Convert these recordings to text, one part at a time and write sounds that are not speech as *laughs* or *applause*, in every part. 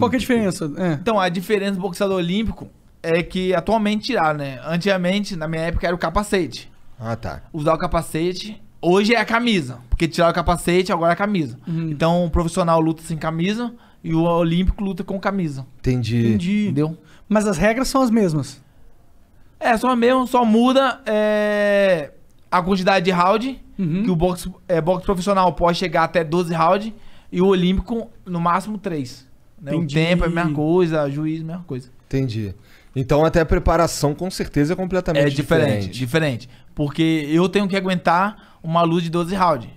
Qual que é a diferença? É. Então, a diferença do boxeador olímpico é que atualmente tirar né? Antigamente, na minha época, era o capacete. Ah, tá. Usar o capacete. Hoje é a camisa. Porque tirar o capacete, agora é a camisa. Uhum. Então, o profissional luta sem camisa e o olímpico luta com camisa. Entendi. Entendi. Entendeu? Mas as regras são as mesmas. É, são as mesmas, só muda é, a quantidade de round. Uhum. Que o boxe, é, boxe profissional pode chegar até 12 rounds. E o olímpico, no máximo, 3. Né? O tempo é a mesma coisa, juiz é a mesma coisa. Entendi. Então até a preparação com certeza é completamente é diferente. É diferente, diferente. Porque eu tenho que aguentar uma luz de 12 rounds.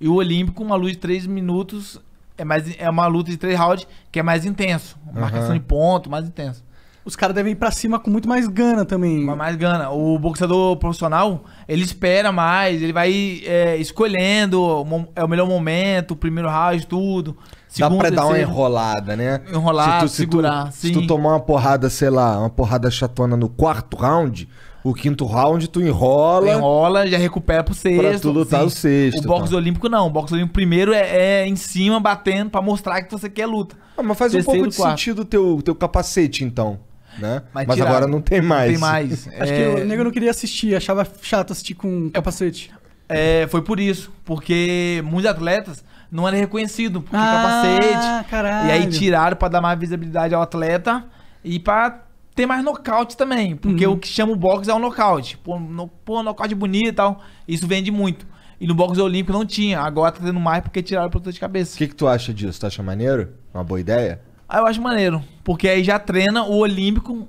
E o Olímpico, uma luz de 3 minutos, é, mais, é uma luta de 3 rounds que é mais intenso. Marcação uhum. de ponto, mais intenso os caras devem ir pra cima com muito mais gana também. Com mais gana. O boxeador profissional, ele espera mais, ele vai é, escolhendo o, é o melhor momento, o primeiro round, tudo. Segundo, Dá pra dar uma enrolada, né? Enrolar, se tu, se segurar, tu, Se tu tomar uma porrada, sei lá, uma porrada chatona no quarto round, o quinto round tu enrola. Enrola, já recupera pro sexto. Pra tu lutar sim. o sexto. O tá. boxe tá. olímpico não. O boxe olímpico primeiro é, é, em cima, batendo, pra mostrar que você quer luta. Ah, mas faz terceiro, um pouco de quarto. sentido o teu, teu capacete, então. Né? Mas, Mas agora não tem mais. Não tem mais. Acho é... que o nego não queria assistir, achava chato assistir com capacete. É, foi por isso, porque muitos atletas não eram reconhecidos por ah, capacete. Caralho. E aí tiraram para dar mais visibilidade ao atleta e para ter mais nocaute também, porque uhum. o que chama o boxe é o nocaute. Pô, no, pô, nocaute bonito e tal. Isso vende muito. E no boxe olímpico não tinha, agora tá tendo mais porque tiraram o produto de cabeça. O que, que tu acha disso? Tu acha maneiro? Uma boa ideia? Aí ah, eu acho maneiro, porque aí já treina o olímpico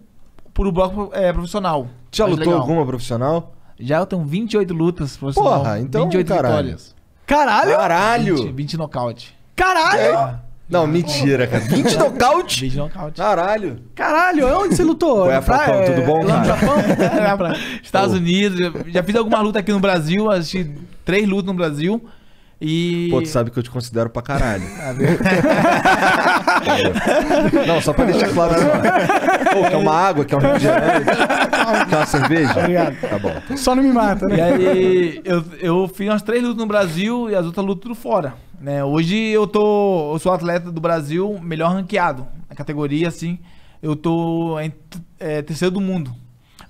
pro bloco é, profissional. Já lutou legal. alguma profissional? Já eu tenho 28 lutas profissional. Porra, então 28 caralho. vitórias. Caralho! Caralho! 20, 20 nocaute. Caralho! É. Não, mentira, cara. 20 *laughs* nocaute? 20 nocaute. Caralho. Caralho, é onde você lutou? Foi a é... tudo bom, cara? Japão? *laughs* É, Estados Unidos. Já, já fiz alguma luta aqui no Brasil, assisti três lutas no Brasil. E... Pô, tu sabe que eu te considero pra caralho. *laughs* Ah, não, só pra deixar claro. Assim, *laughs* Pô, que é uma água, que é um refrigerante, que uma cerveja. Obrigado. Tá bom. Só não me mata, né? E aí, eu, eu fiz umas três lutas no Brasil e as outras lutas tudo fora. Né? Hoje eu tô. Eu sou atleta do Brasil melhor ranqueado. Na categoria, assim, eu tô em é, terceiro do mundo.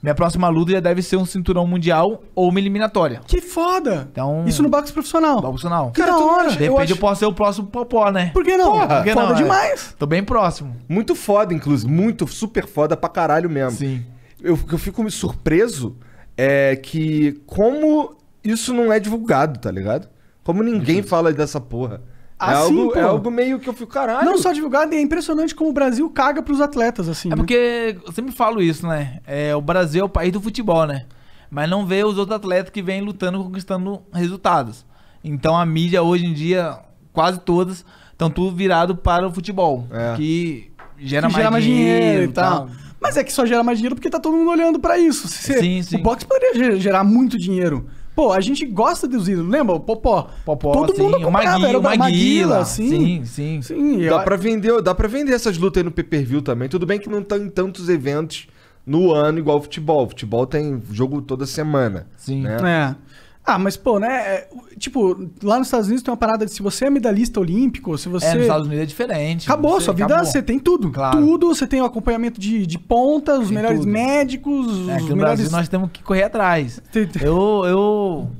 Minha próxima luta já deve ser um cinturão mundial ou uma eliminatória. Que foda! Então, Isso no box profissional. Boxe profissional. Que Cara, da hora. De eu repente eu, acho- posso ser o próximo popó, né? Por que não? Porra, Por que foda não, né? demais. Tô bem próximo. Muito foda, inclusive. Muito, super foda pra caralho mesmo. Sim. Eu, eu fico me surpreso é que como isso não é divulgado, tá ligado? Como ninguém fala dessa porra. É assim, algo, é, algo, meio que eu fico, caralho. Não só divulgado, é impressionante como o Brasil caga pros atletas, assim. É né? porque eu sempre falo isso, né? É, o Brasil é o país do futebol, né? Mas não vê os outros atletas que vêm lutando, conquistando resultados. Então a mídia hoje em dia, quase todas, estão tudo virado para o futebol. É. Que gera, que mais, gera mais dinheiro, dinheiro e tal. tal. Mas é que só gera mais dinheiro porque tá todo mundo olhando para isso. sim, sim. O boxe poderia gerar muito dinheiro. Pô, a gente gosta dos ídolos, lembra? O Popó. Popó, Todo sim. mundo Maguila, era o Maguila, Maguila sim. Sim, sim. sim dá, pra vender, dá pra vender essas lutas aí no pay-per-view também. Tudo bem que não tem tá tantos eventos no ano igual o futebol. O futebol tem jogo toda semana. Sim. Né? É. Ah, mas pô, né? É, tipo, lá nos Estados Unidos tem uma parada de se você é medalhista olímpico, se você. É, nos Estados Unidos é diferente. Acabou, você, sua vida acabou. você tem tudo. Claro. Tudo, você tem o acompanhamento de, de ponta, os tem melhores tudo. médicos. É, aqui no melhores... Brasil nós temos que correr atrás. Eu, eu.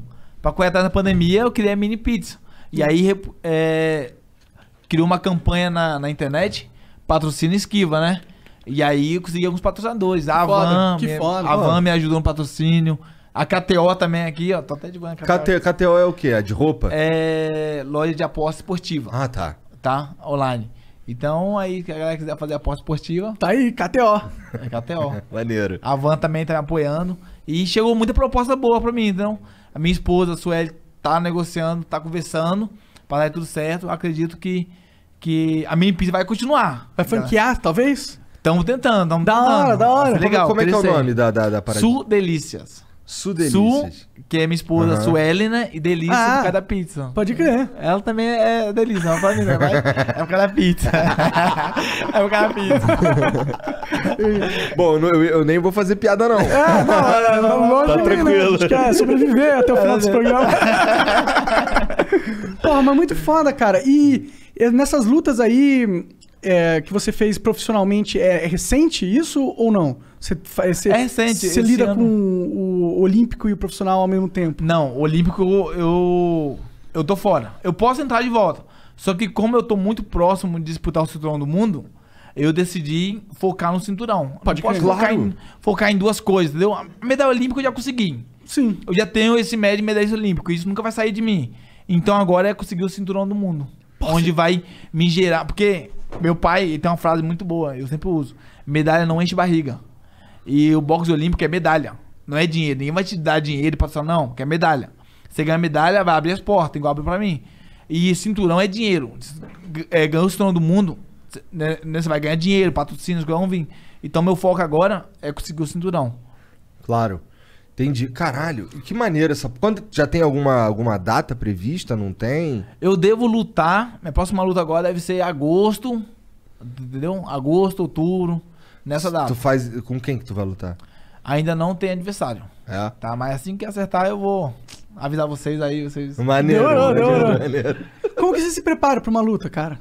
Pra correr atrás da pandemia, eu criei a mini pizza. E aí é, criou uma campanha na, na internet, patrocina esquiva, né? E aí eu consegui alguns patrocinadores. A Avan, que foda, me, foda, a Avan me ajudou no patrocínio. A KTO também aqui, ó. Tô até de banho. KT, KTO é o quê? É de roupa? É loja de aposta esportiva. Ah, tá. Tá? Online. Então, aí, se a galera quiser fazer aposta esportiva. Tá aí, KTO. É KTO. *laughs* Maneiro. A Van também tá me apoiando. E chegou muita proposta boa pra mim. Então, a minha esposa, a Sueli, tá negociando, tá conversando. Pra dar tudo certo. Acredito que, que a minha empresa vai continuar. Vai franquear, talvez? Estamos tentando, tentando. Da hora, da hora. Legal, como, como é que é o nome da, da, da parada? Sul Delícias. Su Delícias. Su, que é minha esposa, uhum. e Delícia ah, por da pizza. Pode crer. Ela também é delícia, não pode cara da é por pizza. *laughs* é por da pizza. *laughs* Bom, eu, eu, nem vou fazer piada, não. É, não, não, não, não tá tranquilo. Né? quer sobreviver até o final desse é. programa. *laughs* Porra, mas muito foda, cara. E nessas lutas aí, é, que você fez profissionalmente é, é, recente isso ou não? Você, você, é recente. Você lida ano. com o olímpico e o profissional ao mesmo tempo? Não, olímpico eu eu tô fora. Eu posso entrar de volta. Só que como eu tô muito próximo de disputar o cinturão do mundo, eu decidi focar no cinturão. Pode posso focar, em, focar em duas coisas, entendeu? medalha olímpica eu já consegui. Sim. Eu já tenho esse médio de medalhista olímpico, isso nunca vai sair de mim. Então agora é conseguir o cinturão do mundo. Poxa. Onde vai me gerar. Porque meu pai tem uma frase muito boa, eu sempre uso: medalha não enche barriga. E o boxe olímpico é medalha. Não é dinheiro. Ninguém vai te dar dinheiro pra falar, não, quer medalha. Você ganha medalha, vai abrir as portas, igual abre pra mim. E cinturão é dinheiro. É, ganhou o cinturão do mundo, né, né, você vai ganhar dinheiro, patrocínios, igual vão vir. Então meu foco agora é conseguir o cinturão. Claro. Entendi. Caralho, que maneira essa. Quando, já tem alguma, alguma data prevista? Não tem? Eu devo lutar. Minha próxima luta agora deve ser agosto. Entendeu? Agosto, outubro. Nessa data. Tu faz. Com quem que tu vai lutar? Ainda não tem adversário. É. Tá, mas assim que acertar, eu vou avisar vocês aí, vocês. Maneiro, não, não, maneiro, não. Como que você se prepara pra uma luta, cara?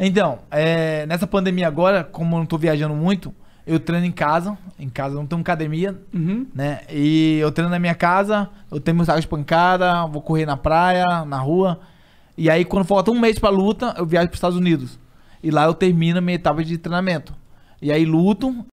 Então, é, nessa pandemia agora, como eu não tô viajando muito, eu treino em casa. Em casa não tenho academia, uhum. né? E eu treino na minha casa, eu tenho meus sacos de pancada, vou correr na praia, na rua. E aí, quando falta um mês pra luta, eu viajo pros Estados Unidos. E lá eu termino a minha etapa de treinamento. E aí luto,